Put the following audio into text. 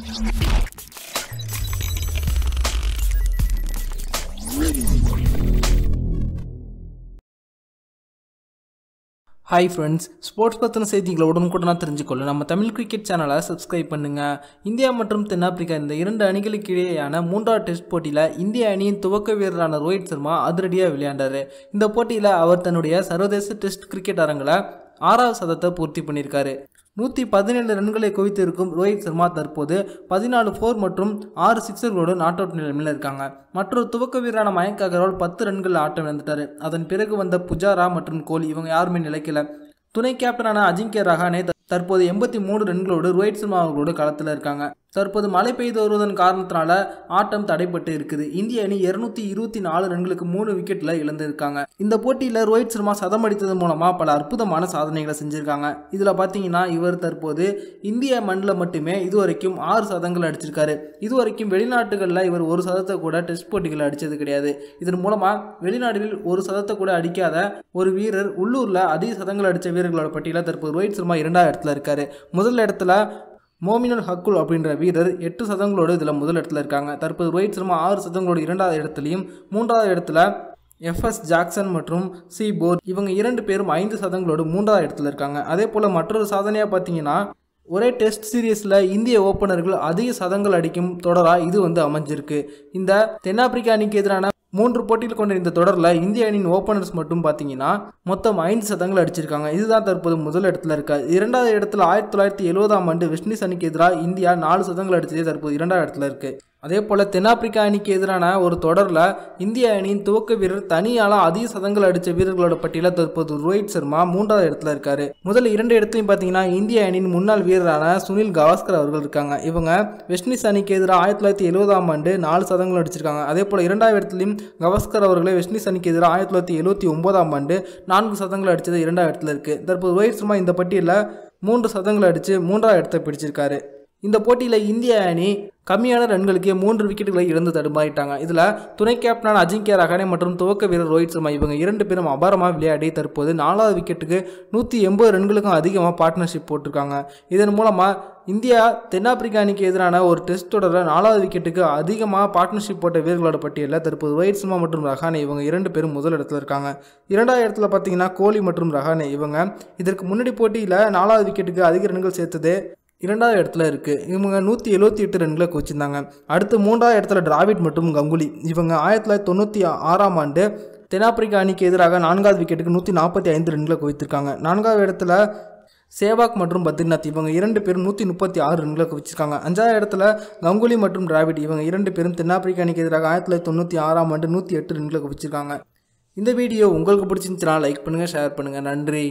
hi friends sports பற்றின செய்திகளை உடனுக்குடனாக தெரிஞ்சுக்கொள்ள நம்ம தமிழ் கிரிக்கெட் சேனலை சப்ஸ்கிரைப் பண்ணுங்கள் இந்தியா மற்றும் தென்னாப்பிரிக்கா இந்த இரண்டு அணிகளுக்கு இடையேயான மூன்றாவது டெஸ்ட் போட்டியில் இந்திய அணியின் துவக்க வீரரான ரோஹித் சர்மா அதிரடியாக விளையாண்டார் இந்த போட்டியில் அவர் தன்னுடைய சர்வதேச டெஸ்ட் கிரிக்கெட் அரங்கில் ஆறாவது சதத்தை பூர்த்தி பண்ணியிருக்காரு நூற்றி பதினேழு ரன்களை குவித்திருக்கும் ரோஹித் சர்மா தற்போது பதினாலு ஃபோர் மற்றும் ஆறு சிக்ஸர்களோடு நாட் அவுட் நிலையில் இருக்காங்க மற்றொரு துவக்க வீரரான மயங்க் அகர்வால் பத்து ரன்கள் ஆட்டம் இழந்துட்டார் அதன் பிறகு வந்த புஜாரா மற்றும் கோலி இவங்க யாருமே நிலைக்கல துணை கேப்டனான அஜிங்கே ரஹானே தற்போது எண்பத்தி மூணு ரன்களோடு ரோஹித் சர்மா அவர்களோடு களத்தில் இருக்காங்க தற்போது மழை பெய்து வருவதன் காரணத்தினால ஆட்டம் தடைப்பட்டு இருக்குது இந்திய அணி இருநூத்தி இருபத்தி நாலு ரன்களுக்கு மூணு விக்கெட்டில் இழந்திருக்காங்க இந்த போட்டியில் ரோஹித் சர்மா சதம் அடித்தது மூலமாக பல அற்புதமான சாதனைகளை செஞ்சுருக்காங்க இதில் பார்த்தீங்கன்னா இவர் தற்போது இந்திய மண்ணில் மட்டுமே இதுவரைக்கும் ஆறு சதங்கள் அடிச்சிருக்காரு இதுவரைக்கும் வெளிநாட்டுகளில் இவர் ஒரு சதத்தை கூட டெஸ்ட் போட்டிகள் அடித்தது கிடையாது இதன் மூலமாக வெளிநாடுகளில் ஒரு சதத்தை கூட அடிக்காத ஒரு வீரர் உள்ளூரில் அதிக சதங்கள் அடித்த வீரர்களோட பட்டியலில் தற்போது ரோஹித் சர்மா இரண்டாவது இடத்துல இருக்காரு முதல் இடத்துல மோமினல் ஹக்குல் அப்படின்ற வீரர் எட்டு சதங்களோடு இதில் முதல் இடத்துல இருக்காங்க தற்போது ரோஹித் சர்மா ஆறு சதங்களோடு இரண்டாவது இடத்துலையும் மூன்றாவது இடத்துல எஃப்எஸ் ஜாக்சன் மற்றும் சி போர் இவங்க இரண்டு பேரும் ஐந்து சதங்களோடு மூன்றாவது இடத்துல இருக்காங்க அதே போல் மற்றொரு சாதனையாக பார்த்தீங்கன்னா ஒரே டெஸ்ட் சீரீஸில் இந்திய ஓப்பனர்கள் அதிக சதங்கள் அடிக்கும் தொடராக இது வந்து அமைஞ்சிருக்கு இந்த தென்னாப்பிரிக்கா அணிக்கு எதிரான மூன்று போட்டியில் கொண்ட இந்த தொடரில் இந்திய அணியின் ஓப்பனர்ஸ் மட்டும் பார்த்தீங்கன்னா மொத்தம் ஐந்து சதங்கள் அடிச்சிருக்காங்க இதுதான் தற்போது முதல் இடத்துல இருக்கா இரண்டாவது இடத்துல ஆயிரத்தி தொள்ளாயிரத்தி எழுபதாம் ஆண்டு வெஸ்ட் இண்டீஸ் அணிக்கு எதிராக இந்தியா நாலு சதங்கள் அடிச்சதே தற்போது இரண்டாவது இடத்துல இருக்குது அதே போல் தென்னாப்பிரிக்கா அணிக்கு எதிரான ஒரு தொடரில் இந்திய அணியின் துவக்க வீரர் தனியால் அதிக சதங்கள் அடித்த வீரர்களோட பட்டியலில் தற்போது ரோஹித் சர்மா மூன்றாவது இடத்துல இருக்காரு முதல் இரண்டு இடத்துலையும் பார்த்தீங்கன்னா இந்திய அணியின் முன்னாள் வீரரான சுனில் கவாஸ்கர் அவர்கள் இருக்காங்க இவங்க வெஸ்ட் அணிக்கு எதிராக ஆயிரத்தி தொள்ளாயிரத்தி எழுபதாம் ஆண்டு நாலு சதங்கள் அடிச்சிருக்காங்க அதே போல் இரண்டாவது இடத்துலையும் கவாஸ்கர் அவர்களே வெஸ்ட் அணிக்கு எதிராக ஆயிரத்தி தொள்ளாயிரத்தி எழுபத்தி ஒன்பதாம் ஆண்டு நான்கு சதங்கள் அடித்தது இரண்டாவது இடத்துல இருக்குது தற்போது ரோஹித் சர்மா இந்த பட்டியலில் மூன்று சதங்கள் அடித்து மூன்றாவது இடத்தை பிடிச்சிருக்காரு இந்த போட்டியில் இந்திய அணி கம்மியான ரன்களுக்கே மூன்று விக்கெட்டுகளை இழந்து தடுமாறிட்டாங்க இதில் துணை கேப்டனான அஜிங்கிய ரஹானே மற்றும் துவக்க வீரர் ரோஹித் சர்மா இவங்க இரண்டு பேரும் அபாரமாக விளையாடி தற்போது நாலாவது விக்கெட்டுக்கு நூற்றி எண்பது ரன்களுக்கும் அதிகமாக பார்ட்னர்ஷிப் போட்டிருக்காங்க இதன் மூலமாக இந்தியா தென்னாப்பிரிக்கா அணிக்கு எதிரான ஒரு டெஸ்ட் தொடரில் நாலாவது விக்கெட்டுக்கு அதிகமாக பார்ட்னர்ஷிப் போட்ட வீரர்களோட பட்டியலில் தற்போது ரோஹித் சர்மா மற்றும் ரஹானே இவங்க இரண்டு பேரும் முதல் இடத்துல இருக்காங்க இரண்டாவது இடத்துல பார்த்தீங்கன்னா கோலி மற்றும் ரஹானே இவங்க இதற்கு முன்னாடி போட்டியில் நாலாவது விக்கெட்டுக்கு அதிக ரன்கள் சேர்த்தது இரண்டாவது இடத்துல இருக்குது இவங்க நூற்றி எழுபத்தி எட்டு ரன்னில் கோச்சிருந்தாங்க அடுத்து மூன்றாவது இடத்துல டிராவிட் மற்றும் கங்குலி இவங்க ஆயிரத்தி தொள்ளாயிரத்தி தொண்ணூற்றி ஆறாம் ஆண்டு தென்னாப்பிரிக்கா அணிக்கு எதிராக நான்காவது விக்கெட்டுக்கு நூற்றி நாற்பத்தி ஐந்து ரன்னில் குவித்திருக்காங்க நான்காவது இடத்துல சேவாக் மற்றும் பத்ரிநாத் இவங்க இரண்டு பேரும் நூற்றி முப்பத்தி ஆறு ரன்களை குவிச்சிருக்காங்க அஞ்சாவது இடத்துல கங்குலி மற்றும் டிராவிட் இவங்க இரண்டு பேரும் தென்னாப்பிரிக்கா அணிக்கு எதிராக ஆயிரத்தி தொள்ளாயிரத்தி தொண்ணூற்றி ஆறாம் ஆண்டு நூற்றி எட்டு ரன்களை குவிச்சிருக்காங்க இந்த வீடியோ உங்களுக்கு பிடிச்சிருந்துச்சுன்னா லைக் பண்ணுங்கள் ஷேர் பண்ணுங்கள் நன்றி